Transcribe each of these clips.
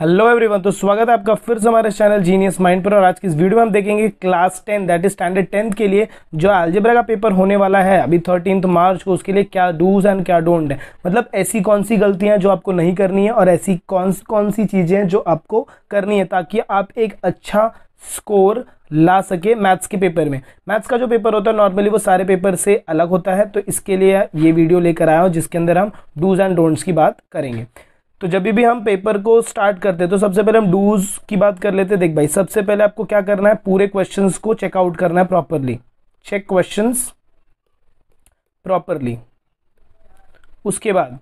hello everyone तो स्वागत है आपका फिर से हमारे चैनल जीनियस माइंड पर और आज की इस वीडियो में हम देखेंगे class ten that is standard tenth के लिए जो एल्जेब्रा का पेपर होने वाला है अभी थर्टीन मार्च को उसके लिए क्या डूज एंड क्या डोंट है मतलब ऐसी कौन सी गलतियां जो आपको नहीं करनी है और ऐसी कौन कौन सी चीज़ें जो आपको करनी है ताकि आप एक अच्छा स्कोर ला सके मैथ्स के पेपर में मैथ्स का जो पेपर होता है नॉर्मली वो सारे पेपर से अलग होता है तो इसके लिए ये वीडियो लेकर आया हूँ जिसके अंदर हम डूज एंड डोंट्स की बात करेंगे तो जब भी हम पेपर को स्टार्ट करते हैं तो सबसे पहले हम डूज की बात कर लेते हैं देख भाई सबसे पहले आपको क्या करना है पूरे क्वेश्चंस को चेकआउट करना है प्रॉपरली चेक क्वेश्चंस प्रॉपरली उसके बाद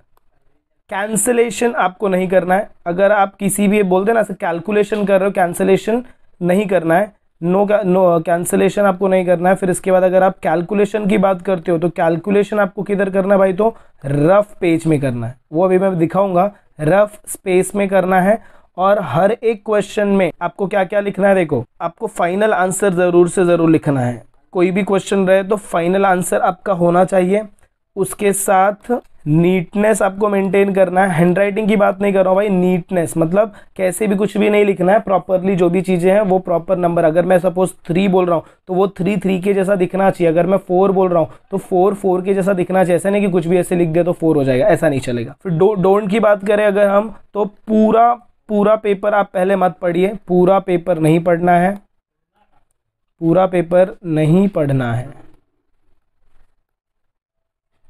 कैंसलेशन आपको नहीं करना है अगर आप किसी भी बोलते हैं ना कैलकुलेशन कर रहे हो कैंसलेशन नहीं करना है नो नो कैंसलेशन आपको नहीं करना है फिर इसके बाद अगर आप कैलकुलेशन की बात करते हो तो कैलकुलेशन आपको किधर करना है भाई तो रफ पेज में करना है वो अभी मैं दिखाऊंगा रफ स्पेस में करना है और हर एक क्वेश्चन में आपको क्या क्या लिखना है देखो आपको फाइनल आंसर ज़रूर से ज़रूर लिखना है कोई भी क्वेश्चन रहे तो फाइनल आंसर आपका होना चाहिए उसके साथ नीटनेस आपको मेंटेन करना है हैंड राइटिंग की बात नहीं कर रहा हूँ भाई नीटनेस मतलब कैसे भी कुछ भी नहीं लिखना है प्रॉपरली जो भी चीज़ें हैं वो प्रॉपर नंबर अगर मैं सपोज थ्री बोल रहा हूँ तो वो थ्री थ्री के जैसा दिखना चाहिए अगर मैं फोर बोल रहा हूँ तो फोर फोर के जैसा दिखना चाहिए ऐसा नहीं कि कुछ भी ऐसे लिख दे तो फोर हो जाएगा ऐसा नहीं चलेगा फिर डो डोंट की बात करें अगर हम तो पूरा पूरा पेपर आप पहले मत पढ़िए पूरा पेपर नहीं पढ़ना है पूरा पेपर नहीं पढ़ना है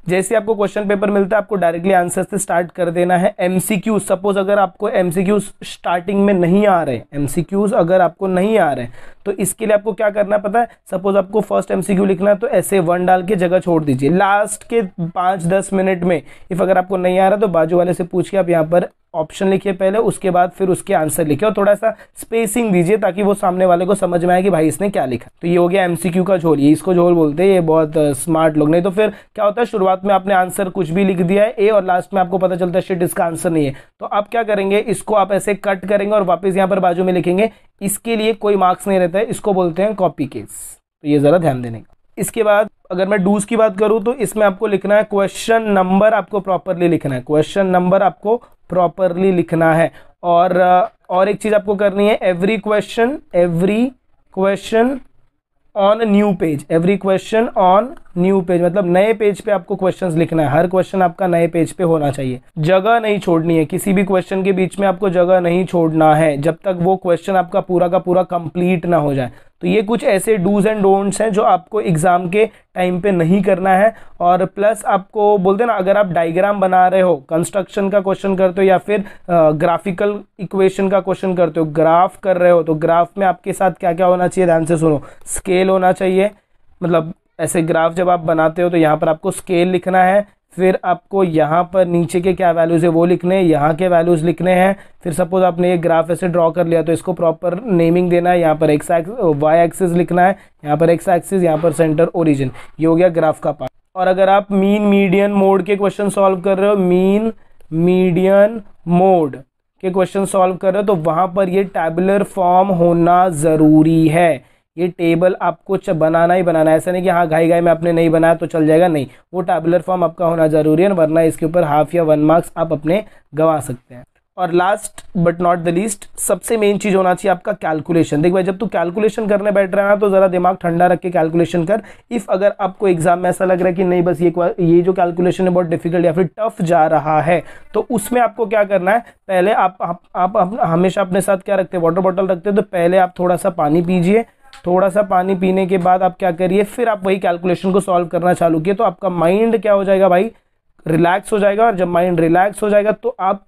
जैसे आपको क्वेश्चन पेपर मिलता है आपको डायरेक्टली आंसर से स्टार्ट कर देना है एमसीक्यू सपोज अगर आपको एमसीक्यू स्टार्टिंग में नहीं आ रहे एमसीक्यूज अगर आपको नहीं आ रहे तो इसके लिए आपको क्या करना पता है सपोज आपको फर्स्ट एमसीक्यू लिखना है तो ऐसे वन डाल के जगह छोड़ दीजिए लास्ट के पाँच दस मिनट में इफ़ अगर आपको नहीं आ रहा तो बाजू वाले से पूछ के आप यहाँ पर ऑप्शन लिखिए पहले उसके बाद फिर उसके आंसर लिखिए और थोड़ा सा स्पेसिंग दीजिए ताकि वो सामने वाले को समझ में आए कि भाई इसने क्या लिखा तो ये हो गया एमसीक्यू का झोल ये इसको झोल बोलते हैं ये बहुत स्मार्ट लोग नहीं तो फिर क्या होता है शुरुआत में आपने आंसर कुछ भी लिख दिया है ए और लास्ट में आपको पता चलता है शिट इसका आंसर नहीं है तो आप क्या करेंगे इसको आप ऐसे कट करेंगे और वापस यहाँ पर बाजू में लिखेंगे इसके लिए कोई मार्क्स नहीं रहता है इसको बोलते हैं कॉपी केस तो ये ज़रा ध्यान देने का इसके बाद अगर मैं डूज की बात करूँ तो इसमें आपको लिखना है क्वेश्चन नंबर आपको प्रॉपरली लिखना है क्वेश्चन नंबर आपको प्रॉपरली लिखना है और और एक चीज़ आपको करनी है every question every question on new page every question on new page मतलब नए पेज पे आपको क्वेश्चन लिखना है हर क्वेश्चन आपका नए पेज पे होना चाहिए जगह नहीं छोड़नी है किसी भी क्वेश्चन के बीच में आपको जगह नहीं छोड़ना है जब तक वो क्वेश्चन आपका पूरा का पूरा कंप्लीट ना हो जाए तो ये कुछ ऐसे डूज एंड डोंट्स हैं जो आपको एग्ज़ाम के टाइम पे नहीं करना है और प्लस आपको बोलते ना अगर आप डायग्राम बना रहे हो कंस्ट्रक्शन का क्वेश्चन करते हो या फिर ग्राफिकल इक्वेशन का क्वेश्चन करते हो ग्राफ कर रहे हो तो ग्राफ में आपके साथ क्या क्या होना चाहिए ध्यान से सुनो स्केल होना चाहिए मतलब ऐसे ग्राफ जब आप बनाते हो तो यहाँ पर आपको स्केल लिखना है फिर आपको यहाँ पर नीचे के क्या वैल्यूज़ है वो लिखने हैं यहाँ के वैल्यूज़ लिखने हैं फिर सपोज़ आपने ये ग्राफ ऐसे ड्रॉ कर लिया तो इसको प्रॉपर नेमिंग देना है यहाँ पर एक्स एक्स वाई एक्सिस लिखना है यहाँ पर एक्स एक्सिस यहाँ पर सेंटर ओरिजिन ये हो गया ग्राफ का पार्ट और अगर आप मीन मीडियन मोड के क्वेश्चन सॉल्व कर रहे हो मीन मीडियन मोड के क्वेश्चन सॉल्व कर रहे हो तो वहाँ पर ये टेबुलर फॉर्म होना ज़रूरी है ये टेबल आपको बनाना ही बनाना है ऐसा नहीं कि हाँ घाई घाई में आपने नहीं बनाया तो चल जाएगा नहीं वो टेबुलर फॉर्म आपका होना ज़रूरी है वरना इसके ऊपर हाफ या वन मार्क्स आप अपने गंवा सकते हैं और last but not the least सबसे मेन चीज़ होना चाहिए आपका कैलकुलेशन देख भाई जब तू कैलकुलेशन करने बैठ रहा है ना तो ज़रा दिमाग ठंडा रख के कैलकुलेशन कर इफ़ अगर आपको एग्जाम में ऐसा लग रहा है कि नहीं बस ये ये जो कैलकुलेशन है बहुत डिफिकल्ट या फिर टफ जा रहा है तो उसमें आपको क्या करना है पहले आप आप, आप, आप हमेशा अपने साथ क्या रखते हैं वाटर बॉटल रखते हैं तो पहले आप थोड़ा सा पानी पीजिए थोड़ा सा पानी पीने के बाद आप क्या करिए फिर आप वही कैलकुलेशन को सॉल्व करना चालू किए तो आपका माइंड क्या हो जाएगा भाई रिलैक्स हो जाएगा और जब माइंड रिलैक्स हो जाएगा तो आप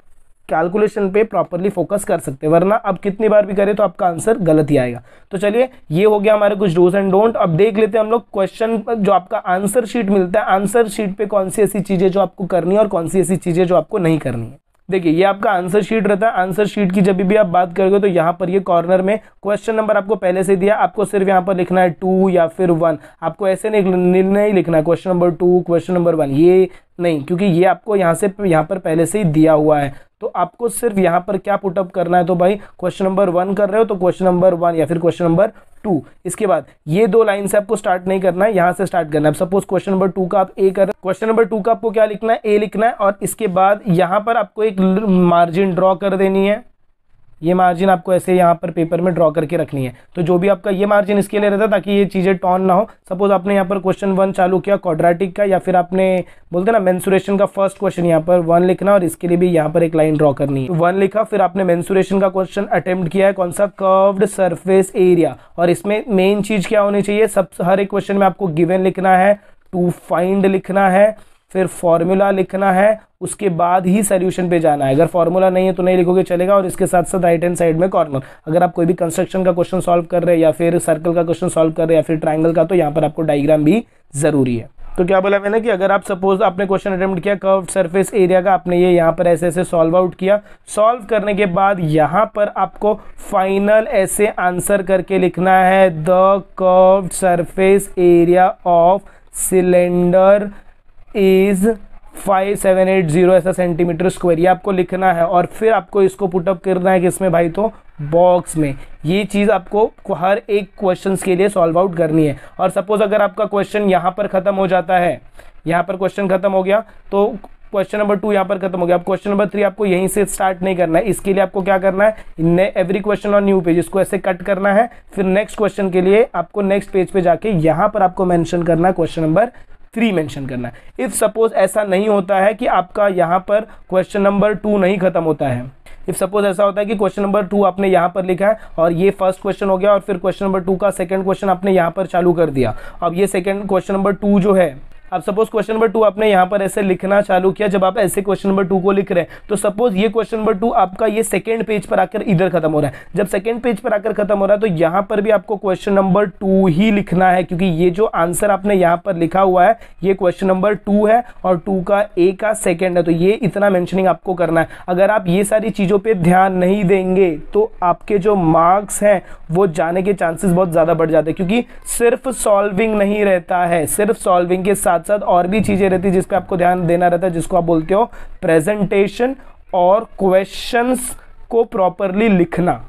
कैलकुलेशन पे प्रॉपरली फोकस कर सकते हैं वरना आप कितनी बार भी करें तो आपका आंसर गलत ही आएगा तो चलिए ये हो गया हमारे कुछ डूज एंड डोंट अब देख लेते हैं हम लोग क्वेश्चन जो आपका आंसर शीट मिलता है आंसर शीट पे कौन सी ऐसी चीज़ें जो आपको करनी है और कौन सी ऐसी चीज़ें जो आपको नहीं करनी है देखिए ये आपका आंसर शीट रहता है आंसर शीट की जब भी आप बात करोगे तो यहाँ पर ये कॉर्नर में क्वेश्चन नंबर आपको पहले से दिया आपको सिर्फ यहाँ पर लिखना है टू या फिर वन आपको ऐसे नहीं नहीं लिखना question number two question number one ये नहीं क्योंकि ये आपको यहाँ से यहाँ पर पहले से ही दिया हुआ है तो आपको सिर्फ यहाँ पर क्या पुटअप करना है तो भाई क्वेश्चन नंबर वन कर रहे हो तो क्वेश्चन नंबर वन या फिर क्वेश्चन नंबर टू इसके बाद ये दो लाइन से आपको स्टार्ट नहीं करना है यहां से स्टार्ट करना है सपोज क्वेश्चन नंबर टू का आप ए कर क्वेश्चन नंबर टू का आपको क्या लिखना है ए लिखना है और इसके बाद यहाँ पर आपको एक मार्जिन ड्रॉ कर देनी है ये मार्जिन आपको ऐसे यहाँ पर पेपर में ड्रॉ करके रखनी है तो जो भी आपका ये मार्जिन इसके लिए रहता ताकि ये चीज़ें टॉन ना हो सपोज आपने यहाँ पर क्वेश्चन वन चालू किया क्वाड्रेटिक का या फिर आपने बोलते ना मेन्सुरेशन का फर्स्ट क्वेश्चन यहाँ पर वन लिखना और इसके लिए भी यहाँ पर एक लाइन ड्रॉ करनी है वन लिखा फिर आपने मेन्सुरेशन का क्वेश्चन अटेम्प्ट किया है कौन सा कर्व्ड सर्फेस एरिया और इसमें मेन चीज़ क्या होनी चाहिए सब हर एक क्वेश्चन में आपको गिवेन लिखना है टू फाइंड लिखना है फिर फॉर्मूला लिखना है उसके बाद ही सोल्यूशन पे जाना है अगर फॉर्मूला नहीं है तो नहीं लिखोगे चलेगा और इसके साथ साथ राइट हैंड साइड में कॉर्नर अगर आप कोई भी कंस्ट्रक्शन का क्वेश्चन सॉल्व कर रहे हैं या फिर सर्कल का क्वेश्चन सॉल्व कर रहे हैं या फिर ट्राइंगल का तो यहाँ पर आपको डायग्राम भी ज़रूरी है तो क्या बोला मैंने कि अगर आप सपोज आपने क्वेश्चन अटेम्प्ट किया कर्व सरफेस एरिया का आपने ये यहाँ पर ऐसे ऐसे सॉल्व आउट किया सॉल्व करने के बाद यहाँ पर आपको फाइनल ऐसे आंसर करके लिखना है the curve surface area of cylinder is five seven eight zero ऐसा सेंटीमीटर स्क्वायर ये आपको लिखना है और फिर आपको इसको पुटअप करना है किसमें भाई तो बॉक्स में ये चीज़ आपको हर एक क्वेश्चन के लिए सॉल्व आउट करनी है और सपोज़ अगर आपका क्वेश्चन यहाँ पर ख़त्म हो जाता है यहाँ पर क्वेश्चन ख़त्म हो गया तो क्वेश्चन नंबर टू यहाँ पर खत्म हो गया अब क्वेश्चन नंबर थ्री आपको यहीं से स्टार्ट नहीं करना है इसके लिए आपको क्या करना है ने every question on new page इसको ऐसे कट करना है फिर नेक्स्ट क्वेश्चन के लिए आपको नेक्स्ट पेज पे जाके यहाँ पर आपको मेंशन करना है क्वेश्चन नंबर थ्री मेंशन करना है इफ़ सपोज़ ऐसा नहीं होता है कि आपका यहाँ पर क्वेश्चन नंबर टू नहीं ख़त्म होता है इफ़ सपोज़ ऐसा होता है कि क्वेश्चन नंबर टू आपने यहाँ पर लिखा है और ये फर्स्ट क्वेश्चन हो गया और फिर क्वेश्चन नंबर टू का सेकेंड क्वेश्चन आपने यहाँ पर चालू कर दिया अब ये सेकेंड क्वेश्चन नंबर टू जो है अब सपोज क्वेश्चन नंबर टू आपने यहाँ पर ऐसे लिखना चालू किया जब आप ऐसे क्वेश्चन नंबर टू को लिख रहे हैं तो सपोज ये क्वेश्चन नंबर टू आपका ये सेकंड पेज पर आकर इधर खत्म हो रहा है जब सेकंड पेज पर आकर खत्म हो रहा है तो यहाँ पर भी आपको क्वेश्चन नंबर टू ही लिखना है क्योंकि ये जो आंसर आपने यहाँ पर लिखा हुआ है ये क्वेश्चन नंबर टू है और टू का ए का सेकेंड है तो ये इतना मैंशनिंग आपको करना है अगर आप ये सारी चीज़ों पर ध्यान नहीं देंगे तो आपके जो मार्क्स हैं वो जाने के चांसेस बहुत ज़्यादा बढ़ जाते हैं क्योंकि सिर्फ सॉल्विंग नहीं रहता है सिर्फ सॉल्विंग के साथ साथ साथ और भी चीज़ें रहती है जिसका आपको ध्यान देना रहता है जिसको आप बोलते हो प्रेजेंटेशन और क्वेश्चंस को प्रॉपरली लिखना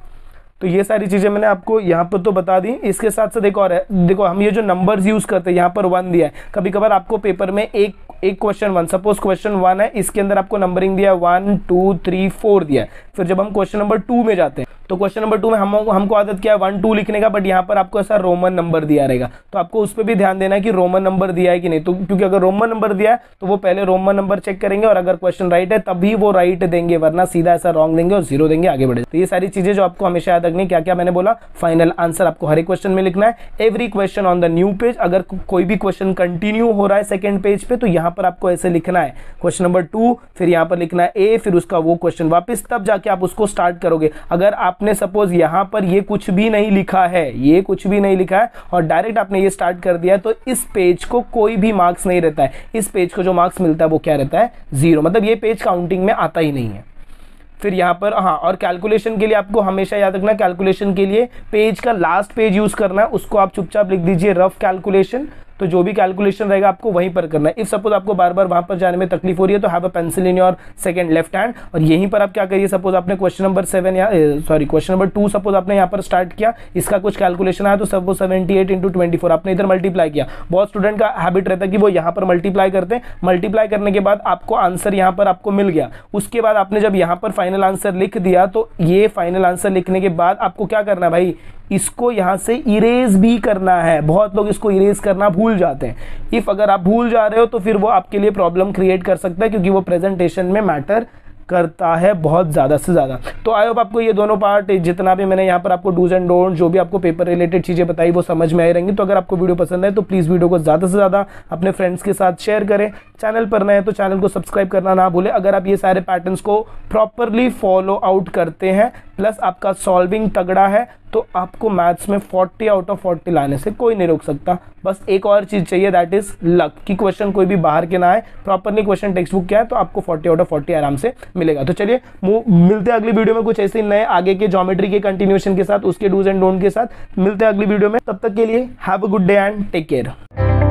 तो ये सारी चीज़ें मैंने आपको यहाँ पर तो बता दी इसके साथ साथ देखो और है देखो हम ये जो नंबर्स यूज़ करते हैं यहाँ पर वन दिया है कभी कभार आपको पेपर में एक एक question one suppose question one है इसके अंदर आपको नंबरिंग दिया है वन टू थ्री फोर दिया है फिर जब हम क्वेश्चन नंबर टू में जाते हैं तो क्वेश्चन नंबर टू में हम हमको आदत क्या है वन टू लिखने का बट यहाँ पर आपको ऐसा रोमन नंबर दिया रहेगा तो आपको उस पर भी ध्यान देना है कि रोमन नंबर दिया है कि नहीं तो क्योंकि अगर रोमन नंबर दिया है तो वो पहले रोमन नंबर चेक करेंगे और अगर क्वेश्चन राइट है तभी वो राइट देंगे वरना सीधा ऐसा रॉन्ग देंगे और जीरो देंगे आगे बढ़े तो ये सारी चीजें जो आपको हमेशा याद रखनी क्या क्या मैंने बोला फाइनल आंसर आपको हर एक क्वेश्चन में लिखना है every question on the new page अगर कोई भी क्वेश्चन कंटिन्यू हो रहा है सेकेंड पेज पे तो यहाँ पर आपको ऐसे लिखना है क्वेश्चन नंबर टू फिर यहाँ पर लिखना है ए फिर उसका वो क्वेश्चन वापस तब जाके आप उसको स्टार्ट करोगे अगर आप आपने सपोज यहां पर ये कुछ भी नहीं लिखा है ये कुछ भी नहीं लिखा है और डायरेक्ट आपने ये स्टार्ट कर दिया तो इस पेज को कोई भी मार्क्स नहीं रहता है इस पेज को जो मार्क्स मिलता है वो क्या रहता है ज़ीरो मतलब ये पेज काउंटिंग में आता ही नहीं है फिर यहाँ पर हाँ और कैलकुलेशन के लिए आपको हमेशा याद रखना कैलकुलेशन के लिए पेज का लास्ट पेज यूज़ करना है उसको आप चुपचाप लिख दीजिए रफ कैलकुलेशन तो जो भी कैलकुलेशन रहेगा आपको वहीं पर करना है इफ सपोज आपको बार बार वहां पर जाने में तकलीफ हो रही है तो have a pencil in your second left hand और यहीं पर आप क्या करिए सपोज आपने क्वेश्चन नंबर सेवन या sorry question number two suppose आपने यहाँ पर स्टार्ट किया इसका कुछ कैलकुलेशन आया तो सब वो seventy eight into twenty four आपने इधर मल्टीप्लाई किया बहुत स्टूडेंट का हैबिट रहता है कि वो यहाँ पर मल्टीप्लाई करते हैं मल्टीप्लाई करने के बाद आपको आंसर यहाँ पर आपको मिल गया उसके बाद आपने जब यहाँ पर फाइनल आंसर लिख दिया तो ये फाइनल आंसर लिखने के बाद आपको क्या करना है भाई इसको यहाँ से इरेज भी करना है बहुत लोग इसको इरेज करना भूल जाते हैं इफ़ अगर आप भूल जा रहे हो तो फिर वो आपके लिए प्रॉब्लम क्रिएट कर सकता है क्योंकि वो प्रेजेंटेशन में मैटर करता है बहुत ज़्यादा से ज़्यादा तो आई होप आपको ये दोनों पार्ट जितना भी मैंने यहाँ पर आपको डूज एंड डोंट जो भी आपको पेपर रिलेटेड चीज़ें बताई वो समझ में आई रहेंगी तो अगर आपको वीडियो पसंद है तो प्लीज़ वीडियो को ज़्यादा से ज़्यादा अपने फ्रेंड्स के साथ शेयर करें चैनल पर नए तो चैनल को सब्सक्राइब करना ना भूलें अगर आप ये सारे पैटर्न को प्रॉपरली फॉलो आउट करते हैं प्लस आपका सॉल्विंग तगड़ा है तो आपको मैथ्स में 40 आउट ऑफ 40 लाने से कोई नहीं रोक सकता बस एक और चीज़ चाहिए दैट इज़ लक कि क्वेश्चन कोई भी बाहर के ना आए प्रॉपरली क्वेश्चन टेक्स्ट बुक क्या है तो आपको 40 आउट ऑफ 40 आराम से मिलेगा तो चलिए मिलते हैं अगली वीडियो में कुछ ऐसे नए आगे के जोमेट्री के कंटिन्यूशन के साथ उसके डूज एंड डोंट के साथ मिलते हैं अगली वीडियो में तब तक के लिए have a good day and take care